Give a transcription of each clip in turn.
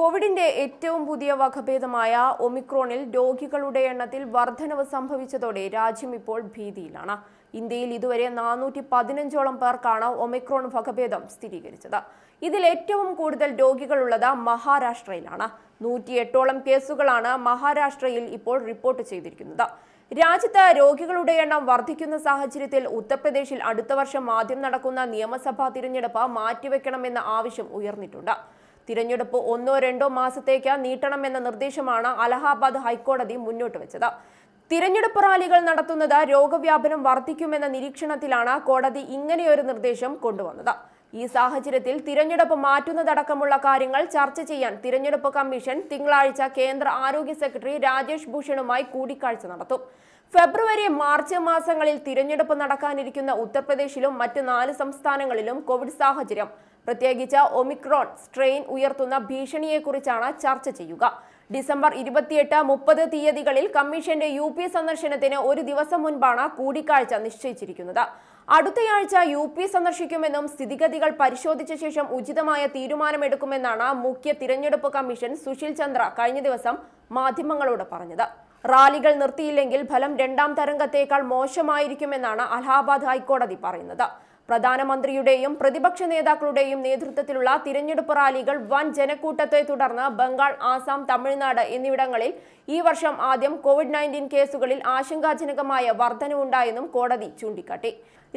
കോവിഡിന്റെ ഏറ്റവും പുതിയ വകഭേദമായ ഒമിക്രോണിൽ രോഗികളുടെ എണ്ണത്തിൽ വർധനവ് സംഭവിച്ചതോടെ രാജ്യം ഇപ്പോൾ ഭീതിയിലാണ് ഇന്ത്യയിൽ ഇതുവരെ നാനൂറ്റി പതിനഞ്ചോളം പേർക്കാണ് ഒമിക്രോൺ വകഭേദം സ്ഥിരീകരിച്ചത് ഇതിൽ ഏറ്റവും കൂടുതൽ രോഗികളുള്ളത് മഹാരാഷ്ട്രയിലാണ് നൂറ്റിയെട്ടോളം കേസുകളാണ് മഹാരാഷ്ട്രയിൽ ഇപ്പോൾ റിപ്പോർട്ട് ചെയ്തിരിക്കുന്നത് രാജ്യത്ത് രോഗികളുടെ എണ്ണം വർദ്ധിക്കുന്ന സാഹചര്യത്തിൽ ഉത്തർപ്രദേശിൽ അടുത്ത വർഷം ആദ്യം നടക്കുന്ന നിയമസഭാ തിരഞ്ഞെടുപ്പ് മാറ്റിവെക്കണമെന്ന ആവശ്യം ഉയർന്നിട്ടുണ്ട് തിരഞ്ഞെടുപ്പ് ഒന്നോ രണ്ടോ മാസത്തേക്ക് നീട്ടണമെന്ന നിർദ്ദേശമാണ് അലഹാബാദ് ഹൈക്കോടതി മുന്നോട്ട് വെച്ചത് തിരഞ്ഞെടുപ്പ് റാലികൾ നടത്തുന്നത് രോഗവ്യാപനം വർദ്ധിക്കുമെന്ന നിരീക്ഷണത്തിലാണ് കോടതി ഇങ്ങനെയൊരു നിർദ്ദേശം കൊണ്ടുവന്നത് ഈ സാഹചര്യത്തിൽ തിരഞ്ഞെടുപ്പ് മാറ്റുന്നതടക്കമുള്ള കാര്യങ്ങൾ ചർച്ച ചെയ്യാൻ തിരഞ്ഞെടുപ്പ് കമ്മീഷൻ തിങ്കളാഴ്ച കേന്ദ്ര ആരോഗ്യ സെക്രട്ടറി രാജേഷ് ഭൂഷണുമായി കൂടിക്കാഴ്ച നടത്തും ഫെബ്രുവരി മാർച്ച് മാസങ്ങളിൽ തിരഞ്ഞെടുപ്പ് നടക്കാനിരിക്കുന്ന ഉത്തർപ്രദേശിലും മറ്റ് നാല് സംസ്ഥാനങ്ങളിലും കോവിഡ് സാഹചര്യം പ്രത്യേകിച്ച് ഒമിക്രോൺ സ്ട്രെയിൻ ഉയർത്തുന്ന ഭീഷണിയെക്കുറിച്ചാണ് ചർച്ച ചെയ്യുക ഡിസംബർ ഇരുപത്തിയെട്ട് മുപ്പത് തീയതികളിൽ കമ്മീഷന്റെ യു സന്ദർശനത്തിന് ഒരു ദിവസം മുൻപാണ് കൂടിക്കാഴ്ച നിശ്ചയിച്ചിരിക്കുന്നത് അടുത്തയാഴ്ച യു പി സന്ദർശിക്കുമെന്നും സ്ഥിതിഗതികൾ പരിശോധിച്ച ശേഷം ഉചിതമായ തീരുമാനമെടുക്കുമെന്നാണ് മുഖ്യ തിരഞ്ഞെടുപ്പ് കമ്മീഷൻ സുശീൽ ചന്ദ്ര കഴിഞ്ഞ ദിവസം മാധ്യമങ്ങളോട് പറഞ്ഞത് റാലികൾ നിർത്തിയില്ലെങ്കിൽ ഫലം രണ്ടാം തരംഗത്തേക്കാൾ മോശമായിരിക്കുമെന്നാണ് അലഹാബാദ് ഹൈക്കോടതി പറയുന്നത് പ്രധാനമന്ത്രിയുടെയും പ്രതിപക്ഷ നേതാക്കളുടെയും നേതൃത്വത്തിലുള്ള തിരഞ്ഞെടുപ്പ് റാലികൾ വൻ ജനക്കൂട്ടത്തെ തുടർന്ന് ബംഗാൾ ആസാം തമിഴ്നാട് എന്നിവിടങ്ങളിൽ ഈ വർഷം ആദ്യം കോവിഡ് നയൻറ്റീൻ കേസുകളിൽ ആശങ്കാജനകമായ വർധനവുണ്ടായെന്നും കോടതി ചൂണ്ടിക്കാട്ടി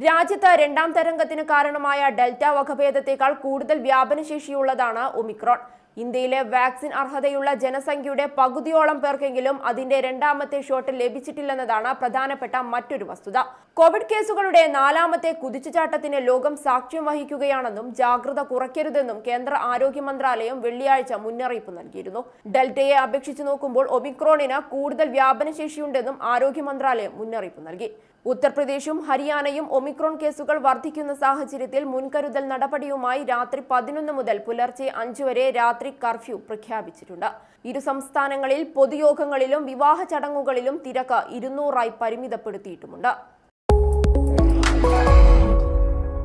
രാജ്യത്ത് രണ്ടാം തരംഗത്തിന് കാരണമായ ഡെൽറ്റ വകഭേദത്തെക്കാൾ കൂടുതൽ വ്യാപനശേഷിയുള്ളതാണ് ഒമിക്രോൺ ഇന്ത്യയിലെ വാക്സിൻ അർഹതയുള്ള ജനസംഖ്യയുടെ പകുതിയോളം പേർക്കെങ്കിലും അതിന്റെ രണ്ടാമത്തെ ഷോട്ട് ലഭിച്ചിട്ടില്ലെന്നതാണ് പ്രധാനപ്പെട്ട മറ്റൊരു വസ്തുത കോവിഡ് കേസുകളുടെ നാലാമത്തെ കുതിച്ചുചാട്ടത്തിന് ലോകം സാക്ഷ്യം വഹിക്കുകയാണെന്നും ജാഗ്രത കുറയ്ക്കരുതെന്നും കേന്ദ്ര ആരോഗ്യ മന്ത്രാലയം വെള്ളിയാഴ്ച മുന്നറിയിപ്പ് നൽകിയിരുന്നു ഡെൽറ്റയെ അപേക്ഷിച്ച് നോക്കുമ്പോൾ ഒമിക്രോണിന് കൂടുതൽ വ്യാപനശേഷിയുണ്ടെന്നും ആരോഗ്യ മന്ത്രാലയം മുന്നറിയിപ്പ് നൽകി ഉത്തർപ്രദേശും ഹരിയാനയും ഒമിക്രോൺ കേസുകൾ വർദ്ധിക്കുന്ന സാഹചര്യത്തിൽ മുൻകരുതൽ നടപടിയുമായി രാത്രി പതിനൊന്ന് മുതൽ പുലർച്ചെ അഞ്ചു വരെ രാത്രി രാത്രി കർഫ്യൂ പ്രഖ്യാപിച്ചിട്ടുണ്ട് ഇരു സംസ്ഥാനങ്ങളിൽ പൊതുയോഗങ്ങളിലും വിവാഹ ചടങ്ങുകളിലും തിരക്ക് ഇരുന്നൂറായി പരിമിതപ്പെടുത്തിയിട്ടുമുണ്ട്